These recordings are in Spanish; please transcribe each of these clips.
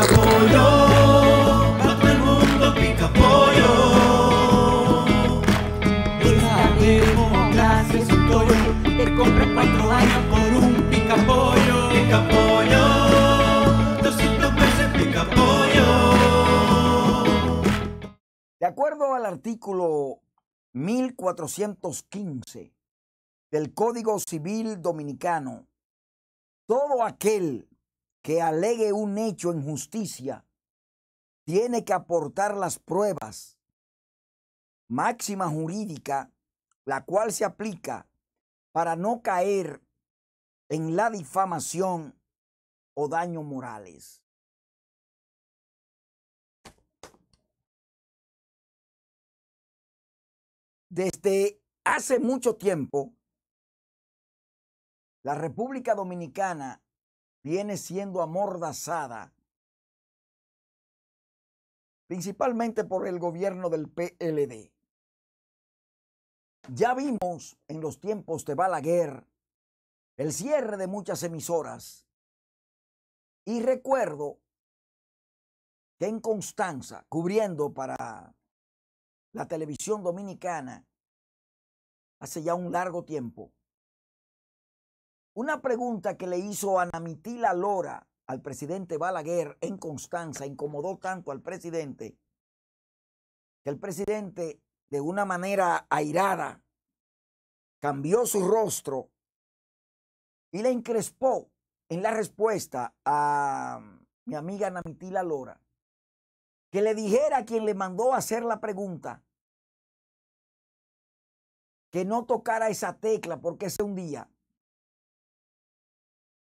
pica todo el mundo pica pollo. Esta democracia es un toro, te compra cuatro años por un pica pollo. Pica pollo, 200 pesos pica De acuerdo al artículo 1415 del Código Civil Dominicano, todo aquel que alegue un hecho en justicia tiene que aportar las pruebas, máxima jurídica, la cual se aplica para no caer en la difamación o daño morales. Desde hace mucho tiempo, la República Dominicana viene siendo amordazada principalmente por el gobierno del PLD. Ya vimos en los tiempos de Balaguer el cierre de muchas emisoras y recuerdo que en Constanza, cubriendo para la televisión dominicana hace ya un largo tiempo, una pregunta que le hizo Anamitila Lora al presidente Balaguer en Constanza incomodó tanto al presidente que el presidente, de una manera airada, cambió su rostro y le encrespó en la respuesta a um, mi amiga Namitila Lora que le dijera a quien le mandó a hacer la pregunta que no tocara esa tecla porque ese un día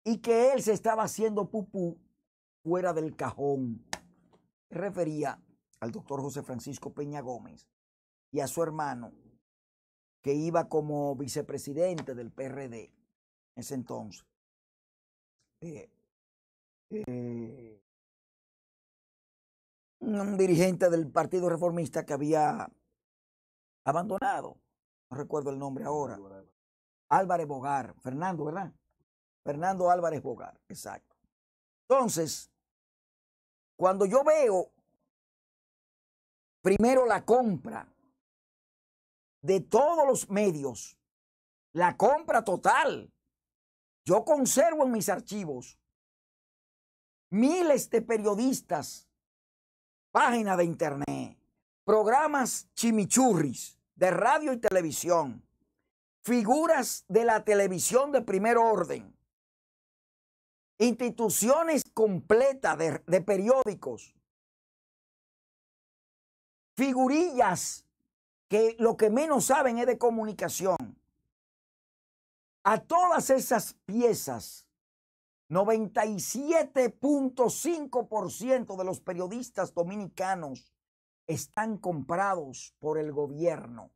y que él se estaba haciendo pupú fuera del cajón. Refería al doctor José Francisco Peña Gómez y a su hermano, que iba como vicepresidente del PRD en ese entonces. Eh, eh, un dirigente del Partido Reformista que había abandonado, no recuerdo el nombre ahora, Álvarez Bogar, Fernando, ¿verdad? Fernando Álvarez Bogar, exacto. Entonces, cuando yo veo primero la compra de todos los medios, la compra total, yo conservo en mis archivos miles de periodistas, páginas de internet, programas chimichurris de radio y televisión, figuras de la televisión de primer orden, instituciones completas de, periódicos, figurillas que lo que menos saben es de comunicación. A todas esas piezas, 97.5% de los periodistas dominicanos están comprados por el gobierno.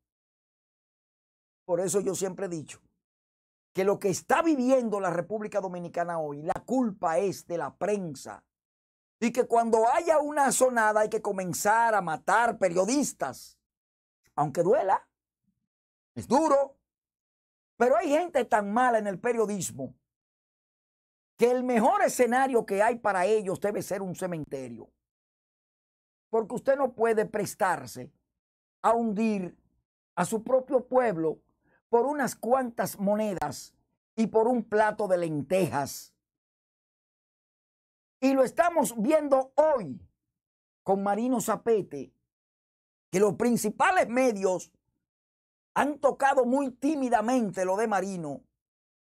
Por eso yo siempre he dicho que lo que está viviendo la República Dominicana hoy, la culpa es de la prensa. Y que cuando haya una sonada hay que comenzar a matar periodistas. Aunque duela, es duro. Pero hay gente tan mala en el periodismo que el mejor escenario que hay para ellos debe ser un cementerio. Porque usted no puede prestarse a hundir a su propio pueblo por unas cuantas monedas y por un plato de lentejas. Y lo estamos viendo hoy con Marino Zapete, que los principales medios han tocado muy tímidamente lo de Marino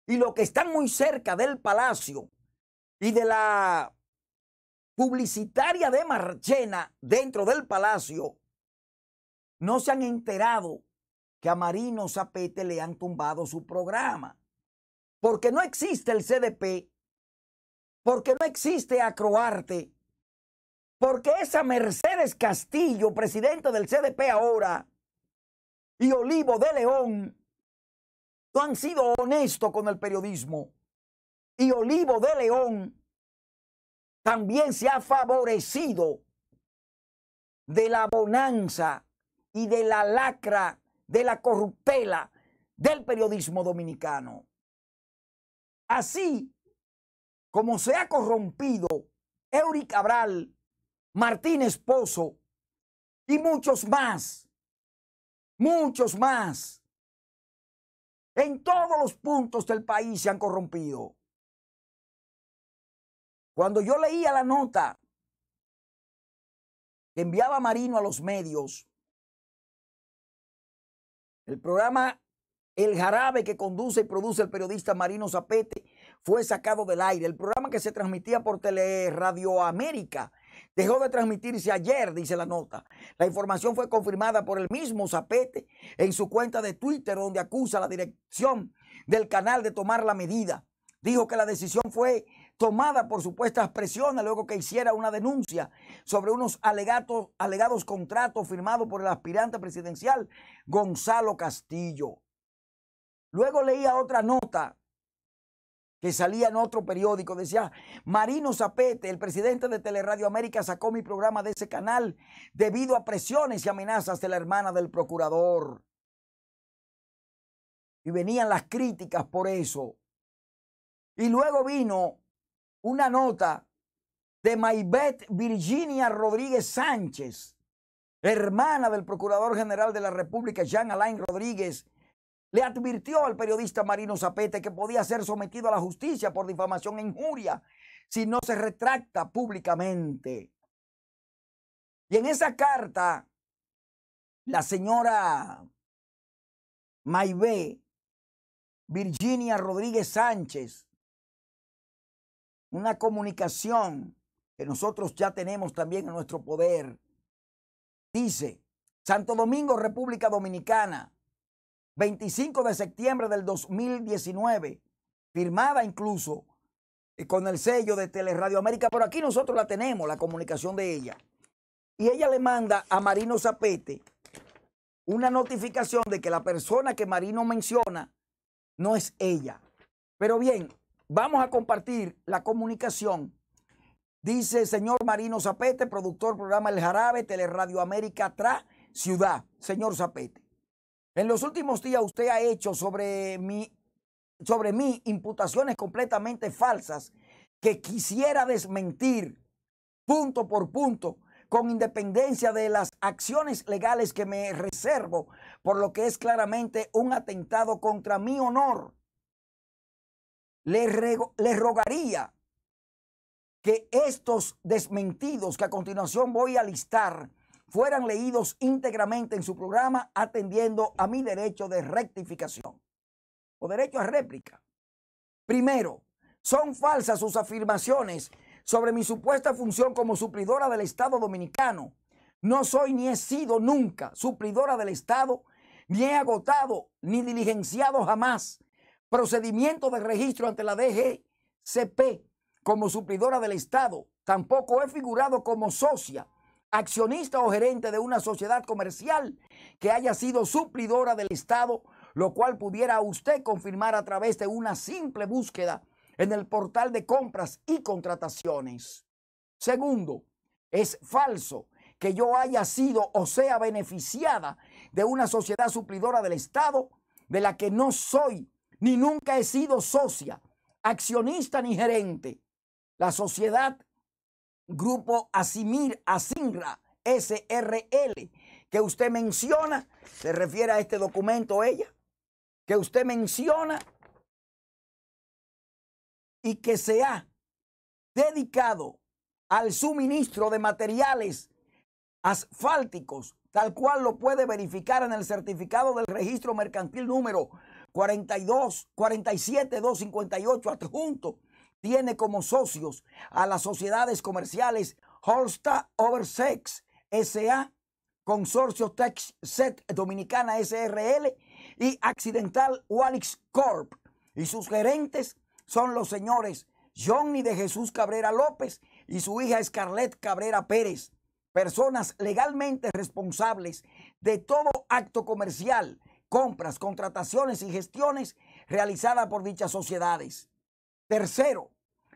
y lo que están muy cerca del palacio y de la publicitaria de Marchena dentro del palacio no se han enterado que a Marino Zapete le han tumbado su programa. Porque no existe el CDP, porque no existe Acroarte, porque esa Mercedes Castillo, presidente del CDP ahora, y Olivo de León, no han sido honestos con el periodismo. Y Olivo de León también se ha favorecido de la bonanza y de la lacra de la corruptela del periodismo dominicano. Así como se ha corrompido Eury Cabral, Martín Esposo y muchos más, muchos más. En todos los puntos del país se han corrompido. Cuando yo leía la nota que enviaba Marino a los medios, el programa El Jarabe que conduce y produce el periodista Marino Zapete fue sacado del aire. El programa que se transmitía por Teleradio América dejó de transmitirse ayer, dice la nota. La información fue confirmada por el mismo Zapete en su cuenta de Twitter, donde acusa a la dirección del canal de tomar la medida. Dijo que la decisión fue tomada por supuestas presiones luego que hiciera una denuncia sobre unos alegatos, alegados contratos firmados por el aspirante presidencial Gonzalo Castillo. Luego leía otra nota que salía en otro periódico, decía, Marino Zapete, el presidente de Teleradio América, sacó mi programa de ese canal debido a presiones y amenazas de la hermana del procurador. Y venían las críticas por eso. Y luego vino una nota de Maybeth Virginia Rodríguez Sánchez, hermana del Procurador General de la República, Jean Alain Rodríguez, le advirtió al periodista Marino Zapete que podía ser sometido a la justicia por difamación e injuria si no se retracta públicamente. Y en esa carta, la señora Maybeth Virginia Rodríguez Sánchez una comunicación que nosotros ya tenemos también en nuestro poder. Dice, Santo Domingo, República Dominicana, 25 de septiembre del 2019, firmada incluso eh, con el sello de Teleradio América, pero aquí nosotros la tenemos, la comunicación de ella. Y ella le manda a Marino Zapete una notificación de que la persona que Marino menciona no es ella. Pero bien, Vamos a compartir la comunicación. Dice señor Marino Zapete, productor programa El Jarabe, Teleradio América, tras Ciudad. Señor Zapete, en los últimos días usted ha hecho sobre sobre mí imputaciones completamente falsas que quisiera desmentir punto por punto con independencia de las acciones legales que me reservo, por lo que es claramente un atentado contra mi honor le, rogaría que estos desmentidos que a continuación voy a listar fueran leídos íntegramente en su programa atendiendo a mi derecho de rectificación o derecho a réplica. Primero, son falsas sus afirmaciones sobre mi supuesta función como suplidora del Estado dominicano. No soy ni he sido nunca suplidora del Estado, ni he agotado ni diligenciado jamás procedimiento de registro ante la DGCP como suplidora del Estado. Tampoco he figurado como socia, accionista o gerente de una sociedad comercial que haya sido suplidora del Estado, lo cual pudiera usted confirmar a través de una simple búsqueda en el portal de compras y contrataciones. Segundo, es falso que yo haya sido o sea beneficiada de una sociedad suplidora del Estado de la que no soy ni nunca he sido socia, accionista ni gerente. La sociedad Grupo Asimir Asingra SRL que usted menciona, se refiere a este documento ella, que usted menciona y que se ha dedicado al suministro de materiales asfálticos, tal cual lo puede verificar en el certificado del registro mercantil número 42, 47, 258 adjunto tiene como socios a las sociedades comerciales Holsta Oversex S.A., Consorcio Set... Dominicana SRL y Accidental Walix Corp. Y sus gerentes son los señores Johnny de Jesús Cabrera López y su hija Scarlett Cabrera Pérez, personas legalmente responsables de todo acto comercial compras, contrataciones y gestiones realizadas por dichas sociedades. Tercero,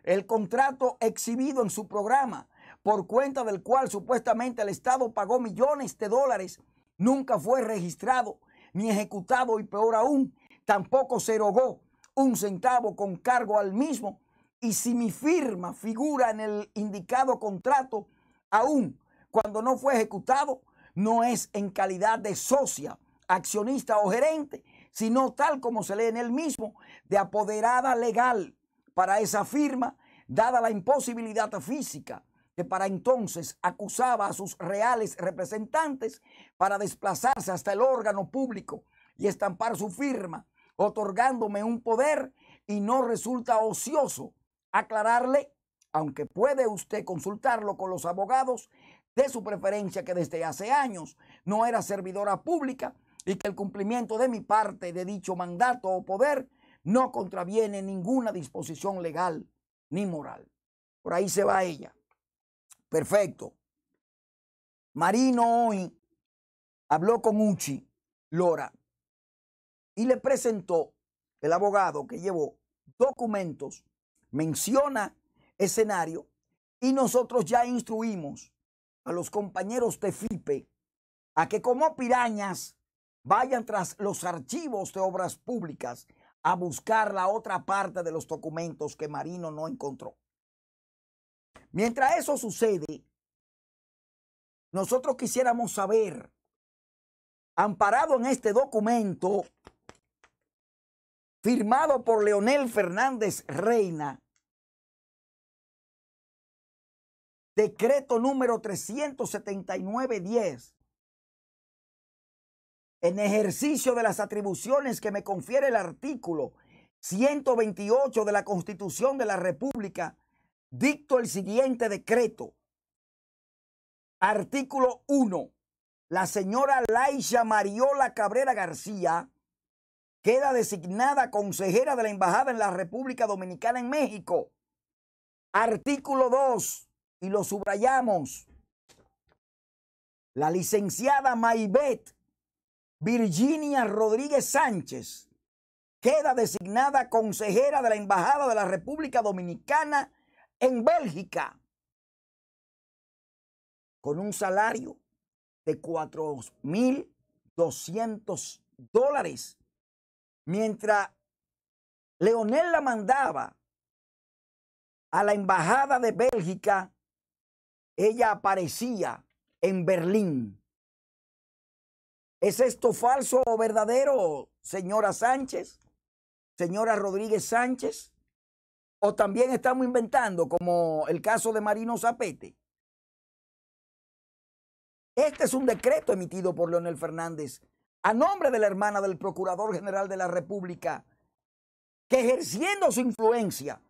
el contrato exhibido en su programa, por cuenta del cual supuestamente el Estado pagó millones de dólares, nunca fue registrado ni ejecutado y peor aún, tampoco se erogó un centavo con cargo al mismo y si mi firma figura en el indicado contrato, aún cuando no fue ejecutado, no es en calidad de socia accionista o gerente, sino tal como se lee en él mismo, de apoderada legal para esa firma, dada la imposibilidad física que para entonces acusaba a sus reales representantes para desplazarse hasta el órgano público y estampar su firma, otorgándome un poder y no resulta ocioso aclararle, aunque puede usted consultarlo con los abogados de su preferencia que desde hace años no era servidora pública, y que el cumplimiento de mi parte de dicho mandato o poder no contraviene ninguna disposición legal ni moral. Por ahí se va ella. Perfecto. Marino hoy habló con Uchi Lora y le presentó el abogado que llevó documentos, menciona escenario y nosotros ya instruimos a los compañeros de FIPE a que como pirañas Vayan tras los archivos de obras públicas a buscar la otra parte de los documentos que Marino no encontró. Mientras eso sucede, nosotros quisiéramos saber, amparado en este documento, firmado por Leonel Fernández Reina, decreto número 379-10 en ejercicio de las atribuciones que me confiere el artículo 128 de la Constitución de la República, dicto el siguiente decreto. Artículo 1. La señora Laisha Mariola Cabrera García queda designada consejera de la Embajada en la República Dominicana en México. Artículo 2. Y lo subrayamos. La licenciada Maibet Virginia Rodríguez Sánchez queda designada consejera de la Embajada de la República Dominicana en Bélgica con un salario de 4.200 dólares, mientras Leonel la mandaba a la Embajada de Bélgica, ella aparecía en Berlín ¿Es esto falso o verdadero, señora Sánchez? Señora Rodríguez Sánchez? ¿O también estamos inventando, como el caso de Marino Zapete? Este es un decreto emitido por Leonel Fernández a nombre de la hermana del Procurador General de la República, que ejerciendo su influencia,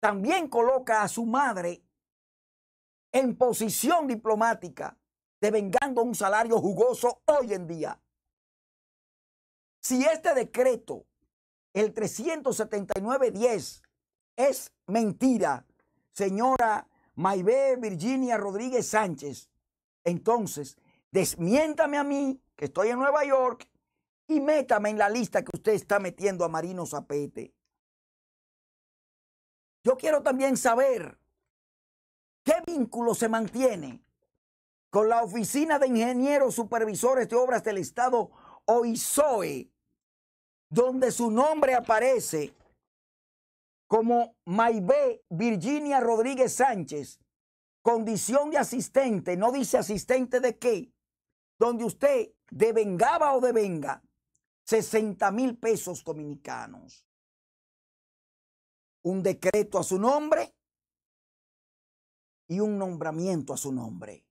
también coloca a su madre en posición diplomática devengando un salario jugoso hoy en día. Si este decreto, el 379-10, es mentira, señora Maibé Virginia Rodríguez Sánchez, entonces desmiéntame a mí, que estoy en Nueva York, y métame en la lista que usted está metiendo a Marino Zapete. Yo quiero también saber qué vínculo se mantiene con la Oficina de Ingenieros Supervisores de Obras del Estado, OISOE, donde su nombre aparece como Maibé Virginia Rodríguez Sánchez, condición de asistente, no dice asistente de qué, donde usted devengaba o devenga 60 mil pesos dominicanos. Un decreto a su nombre y un nombramiento a su nombre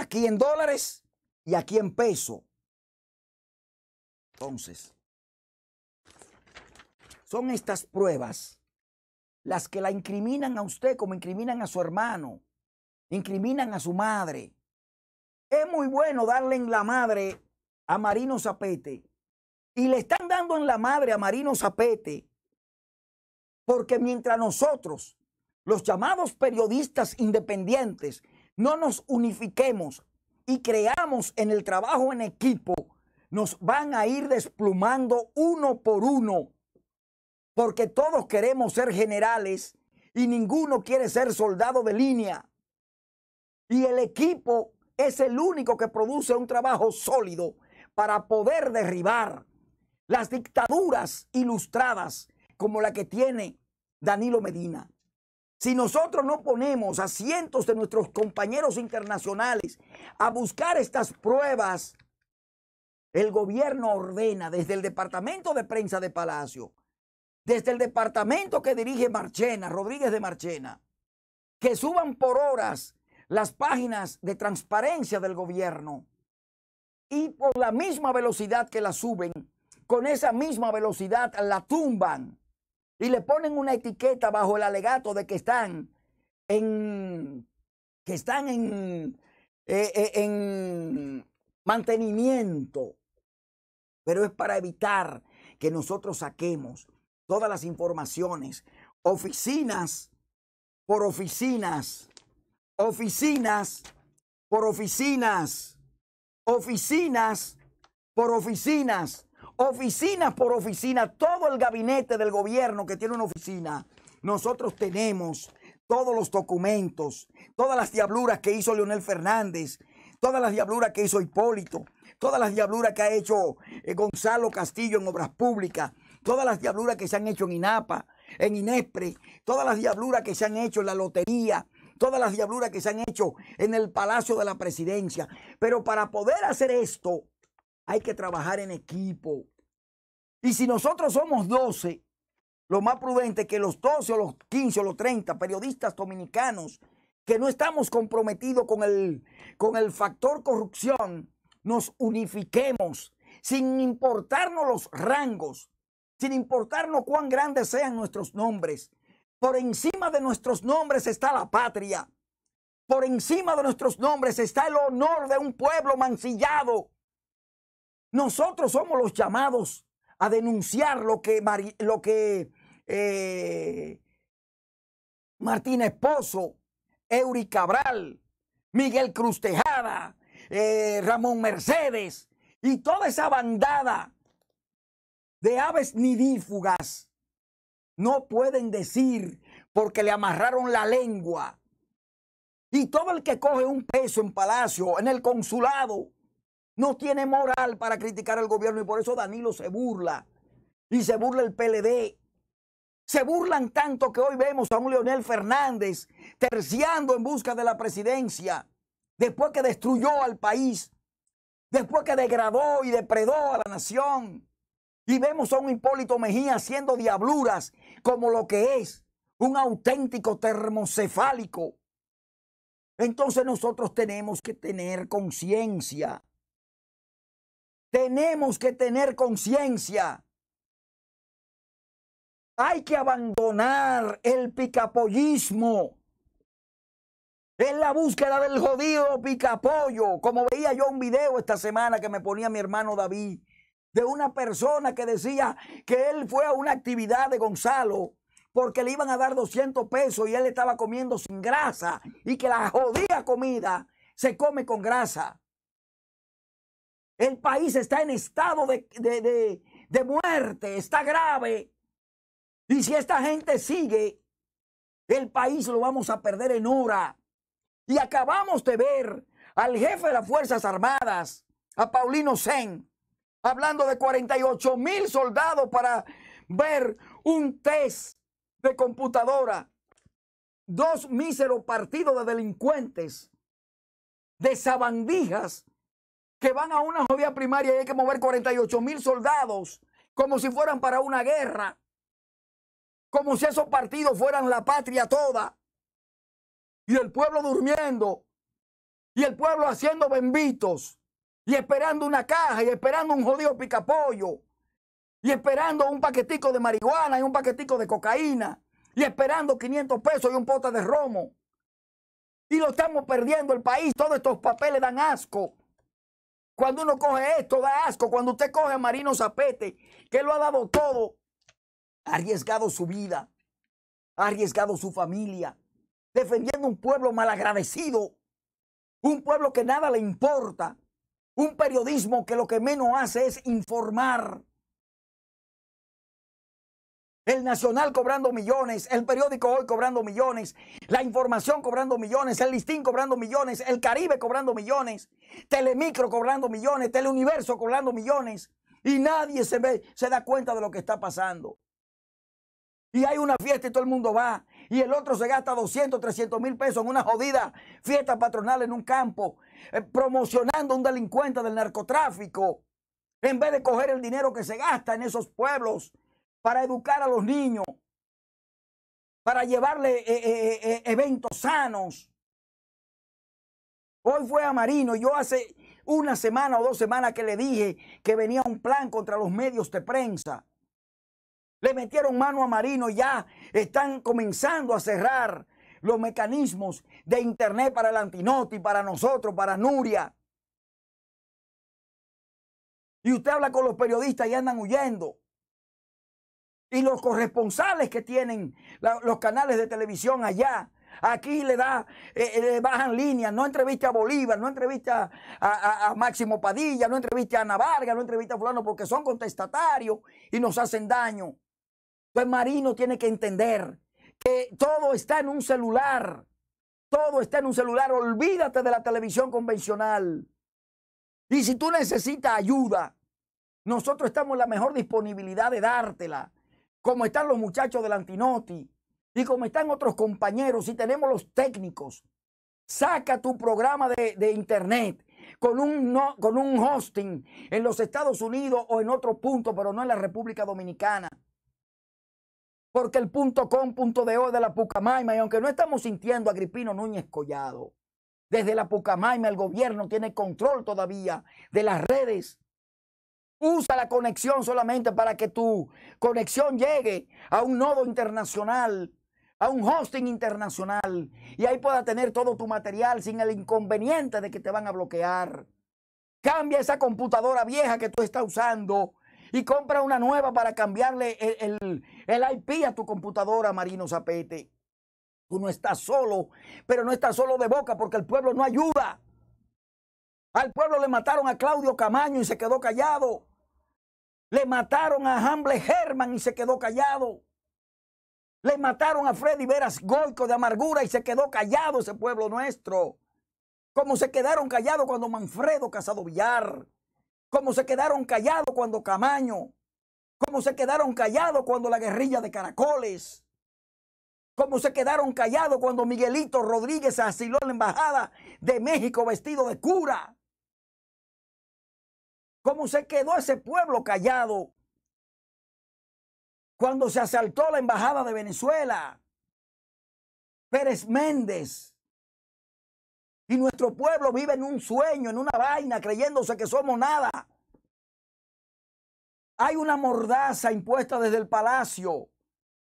aquí en dólares y aquí en peso. Entonces, son estas pruebas las que la incriminan a usted como incriminan a su hermano, incriminan a su madre. Es muy bueno darle en la madre a Marino Zapete. Y le están dando en la madre a Marino Zapete. Porque mientras nosotros, los llamados periodistas independientes, no nos unifiquemos y creamos en el trabajo en equipo, nos van a ir desplumando uno por uno, porque todos queremos ser generales y ninguno quiere ser soldado de línea. Y el equipo es el único que produce un trabajo sólido para poder derribar las dictaduras ilustradas como la que tiene Danilo Medina. Si nosotros no ponemos a cientos de nuestros compañeros internacionales a buscar estas pruebas, el gobierno ordena desde el departamento de prensa de Palacio, desde el departamento que dirige Marchena, Rodríguez de Marchena, que suban por horas las páginas de transparencia del gobierno y por la misma velocidad que las suben, con esa misma velocidad la tumban y le ponen una etiqueta bajo el alegato de que están en que están en, eh, eh, en mantenimiento. Pero es para evitar que nosotros saquemos todas las informaciones, oficinas por oficinas, oficinas por oficinas, oficinas por oficinas oficina por oficina, todo el gabinete del gobierno que tiene una oficina, nosotros tenemos todos los documentos, todas las diabluras que hizo Leonel Fernández, todas las diabluras que hizo Hipólito, todas las diabluras que ha hecho eh, Gonzalo Castillo en Obras Públicas, todas las diabluras que se han hecho en INAPA, en INESPRE, todas las diabluras que se han hecho en la lotería, todas las diabluras que se han hecho en el Palacio de la Presidencia. Pero para poder hacer esto, hay que trabajar en equipo. Y si nosotros somos 12, lo más prudente es que los 12 o los 15 o los 30 periodistas dominicanos que no estamos comprometidos con el, con el factor corrupción, nos unifiquemos sin importarnos los rangos, sin importarnos cuán grandes sean nuestros nombres. Por encima de nuestros nombres está la patria. Por encima de nuestros nombres está el honor de un pueblo mancillado. Nosotros somos los llamados a denunciar lo que, lo que eh, Esposo, Eury Cabral, Miguel Cruz Tejada, eh, Ramón Mercedes y toda esa bandada de aves nidífugas no pueden decir porque le amarraron la lengua. Y todo el que coge un peso en palacio, en el consulado, no tiene moral para criticar al gobierno y por eso Danilo se burla. Y se burla el PLD. Se burlan tanto que hoy vemos a un Leonel Fernández terciando en busca de la presidencia, después que destruyó al país, después que degradó y depredó a la nación. Y vemos a un Hipólito Mejía haciendo diabluras como lo que es un auténtico termocefálico. Entonces nosotros tenemos que tener conciencia. Tenemos que tener conciencia. Hay que abandonar el picapollismo. Es la búsqueda del jodido picapollo. Como veía yo un video esta semana que me ponía mi hermano David, de una persona que decía que él fue a una actividad de Gonzalo porque le iban a dar 200 pesos y él estaba comiendo sin grasa y que la jodida comida se come con grasa. El país está en estado de, muerte, está grave. Y si esta gente sigue, el país lo vamos a perder en hora. Y acabamos de ver al jefe de las Fuerzas Armadas, a Paulino Zen, hablando de 48 mil soldados para ver un test de computadora. Dos míseros partidos de delincuentes, de sabandijas, que van a una jodida primaria y hay que mover 48 mil soldados como si fueran para una guerra, como si esos partidos fueran la patria toda, y el pueblo durmiendo, y el pueblo haciendo bembitos, y esperando una caja, y esperando un jodido picapollo, y esperando un paquetico de marihuana y un paquetico de cocaína, y esperando 500 pesos y un pota de romo. Y lo estamos perdiendo el país, todos estos papeles dan asco. Cuando uno coge esto, da asco. Cuando usted coge a Marino Zapete, que lo ha dado todo, ha arriesgado su vida, ha arriesgado su familia, defendiendo un pueblo malagradecido, un pueblo que nada le importa, un periodismo que lo que menos hace es informar, el Nacional cobrando millones, el periódico Hoy cobrando millones, la información cobrando millones, el Listín cobrando millones, el Caribe cobrando millones, Telemicro cobrando millones, Teleuniverso cobrando millones. Y nadie se, ve, se da cuenta de lo que está pasando. Y hay una fiesta y todo el mundo va. Y el otro se gasta 200, 300 mil pesos en una jodida fiesta patronal en un campo, eh, promocionando a un delincuente del narcotráfico, en vez de coger el dinero que se gasta en esos pueblos para educar a los niños, para llevarle eh, eh, eh, eventos sanos. Hoy fue a Marino, yo hace una semana o dos semanas que le dije que venía un plan contra los medios de prensa. Le metieron mano a Marino, ya están comenzando a cerrar los mecanismos de Internet para el Antinoti, para nosotros, para Nuria. Y usted habla con los periodistas y andan huyendo y los corresponsales que tienen los canales de televisión allá. Aquí le da, eh, eh, le bajan líneas, no entrevista a Bolívar, no entrevista a, Máximo Padilla, no entrevista a Ana no entrevista a fulano, porque son contestatarios y nos hacen daño. pues Marino tiene que entender que todo está en un celular, todo está en un celular, olvídate de la televisión convencional. Y si tú necesitas ayuda, nosotros estamos en la mejor disponibilidad de dártela como están los muchachos del Antinoti y como están otros compañeros si tenemos los técnicos. Saca tu programa de, internet con un, con un hosting en los Estados Unidos o en otro punto, pero no en la República Dominicana. Porque el punto punto de de la Pucamaima, y aunque no estamos sintiendo a Agripino Núñez Collado, desde la Pucamaima el gobierno tiene control todavía de las redes Usa la conexión solamente para que tu conexión llegue a un nodo internacional, a un hosting internacional, y ahí pueda tener todo tu material sin el inconveniente de que te van a bloquear. Cambia esa computadora vieja que tú estás usando y compra una nueva para cambiarle el, IP a tu computadora, Marino Zapete. Tú no estás solo, pero no estás solo de boca porque el pueblo no ayuda. Al pueblo le mataron a Claudio Camaño y se quedó callado. Le mataron a Hamble Herman y se quedó callado. Le mataron a Freddy Veras Goico de amargura y se quedó callado ese pueblo nuestro. Como se quedaron callados cuando Manfredo Casado Villar. Como se quedaron callados cuando Camaño. Como se quedaron callados cuando la guerrilla de caracoles. Como se quedaron callados cuando Miguelito Rodríguez asiló en la embajada de México vestido de cura cómo se quedó ese pueblo callado cuando se asaltó la embajada de Venezuela. Pérez Méndez. Y nuestro pueblo vive en un sueño, en una vaina, creyéndose que somos nada. Hay una mordaza impuesta desde el palacio.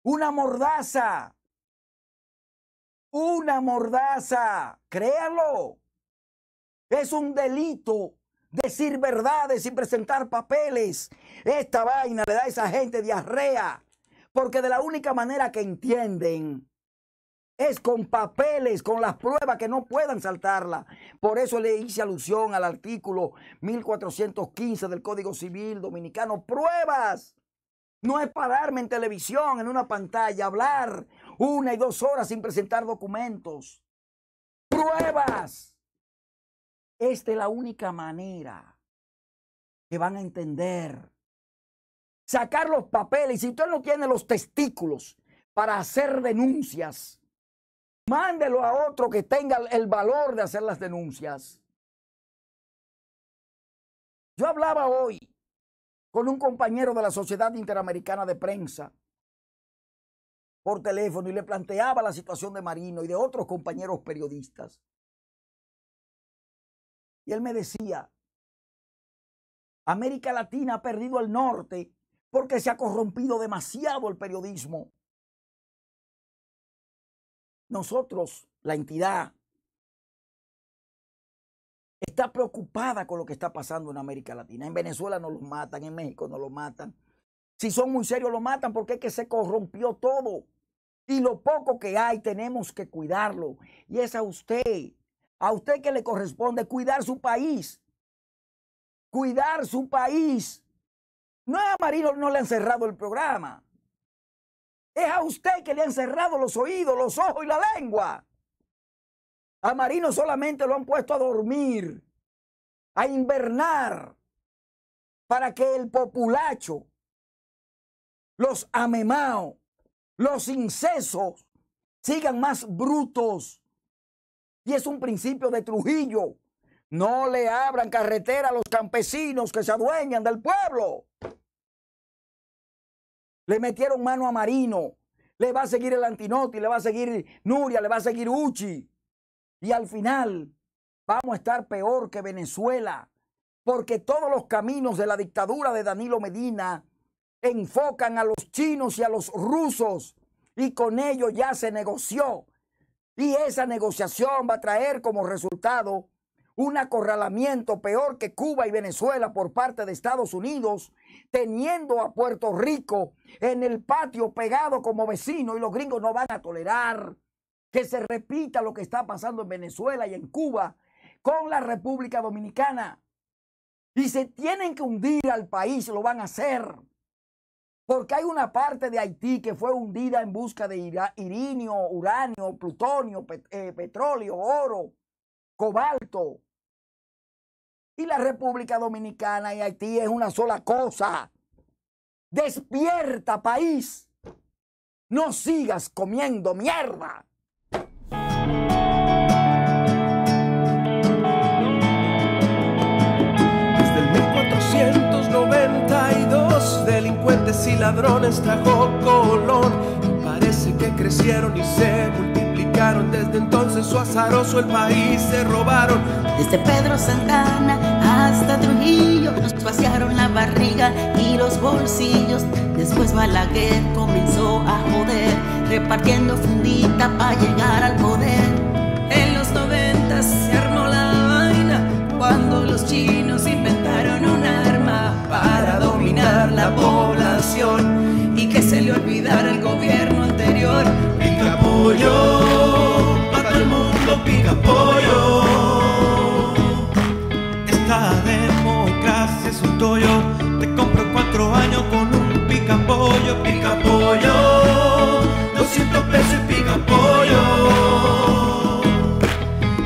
Una mordaza. Una mordaza. Créalo. Es un delito decir verdades y presentar papeles. Esta vaina le da a esa gente diarrea, porque de la única manera que entienden es con papeles, con las pruebas que no puedan saltarla. Por eso le hice alusión al artículo 1415 del Código Civil Dominicano. Pruebas. No es pararme en televisión, en una pantalla, hablar una y dos horas sin presentar documentos. Pruebas. Esta es la única manera que van a entender. Sacar los papeles. Y si usted no tiene los testículos para hacer denuncias, mándelo a otro que tenga el valor de hacer las denuncias. Yo hablaba hoy con un compañero de la Sociedad Interamericana de Prensa por teléfono y le planteaba la situación de Marino y de otros compañeros periodistas. Y él me decía, América Latina ha perdido el norte porque se ha corrompido demasiado el periodismo. Nosotros, la entidad, está preocupada con lo que está pasando en América Latina. En Venezuela no los matan, en México no los matan. Si son muy serios, lo matan porque es que se corrompió todo. Y lo poco que hay tenemos que cuidarlo. Y es a usted a usted que le corresponde cuidar su país. Cuidar su país. No es a Marino, no le han cerrado el programa. Es a usted que le han cerrado los oídos, los ojos y la lengua. A Marino solamente lo han puesto a dormir, a invernar, para que el populacho, los amemao, los incesos, sigan más brutos, y es un principio de Trujillo. No le abran carretera a los campesinos que se adueñan del pueblo. Le metieron mano a Marino. Le va a seguir el Antinoti, le va a seguir Nuria, le va a seguir Uchi. Y al final vamos a estar peor que Venezuela, porque todos los caminos de la dictadura de Danilo Medina enfocan a los chinos y a los rusos. Y con ellos ya se negoció y esa negociación va a traer como resultado un acorralamiento peor que Cuba y Venezuela por parte de Estados Unidos, teniendo a Puerto Rico en el patio pegado como vecino y los gringos no van a tolerar que se repita lo que está pasando en Venezuela y en Cuba con la República Dominicana. Y se tienen que hundir al país, lo van a hacer. Porque hay una parte de Haití que fue hundida en busca de irinio, uranio, plutonio, eh, petróleo, oro, cobalto. Y la República Dominicana y Haití es una sola cosa. Despierta, país. No sigas comiendo mierda. y ladrones trajo color Y parece que crecieron y se multiplicaron. Desde entonces su azaroso el país se robaron. Desde Pedro Santana hasta Trujillo nos vaciaron la barriga y los bolsillos. Después Balaguer comenzó a joder, repartiendo fundita para llegar al poder. En los noventas se armó la vaina cuando los chinos inventaron un arma para dominar la voz y que se le olvidara el gobierno anterior. Pica pollo, todo el mundo, pica pollo. Esta democracia es un toyo. te compro cuatro años con un pica pollo, pica pollo, 200 pesos pica pollo.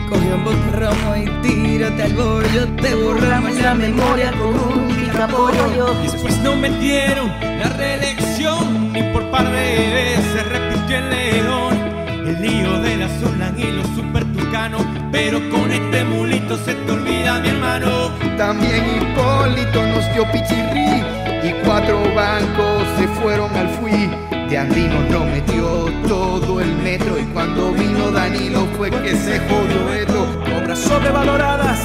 Cogió un y tírate al bollo, te borramos la memoria con un pica pollo. Después no metieron la reelección ni por par de veces repitió el león. El lío de la zona y los supertucanos. Pero con este mulito se te olvida mi hermano. También Hipólito nos dio pichirri. Y cuatro bancos se fueron al fui. De Andino no metió todo el metro. Y cuando vino Danilo fue que se jodió esto. Obras sobrevaloradas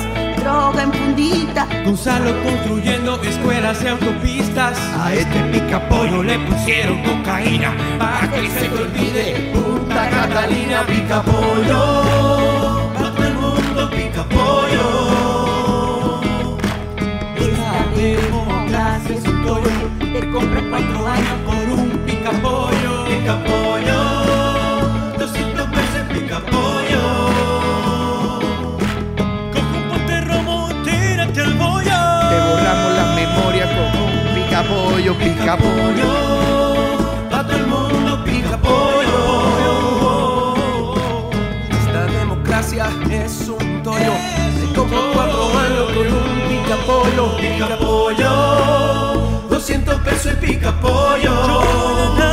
droga en fundita. Gonzalo construyendo escuelas y autopistas. A este pica pollo le pusieron cocaína para que se te olvide. Punta Catalina pollo para todo el mundo pica La democracia es un te cuatro años por un Pica pollo pica pollo, pa' todo el mundo pica pollo. Esta democracia es un tollo, se como cuatro años con un pica pollo, pica pollo, 200 pesos y pica pollo.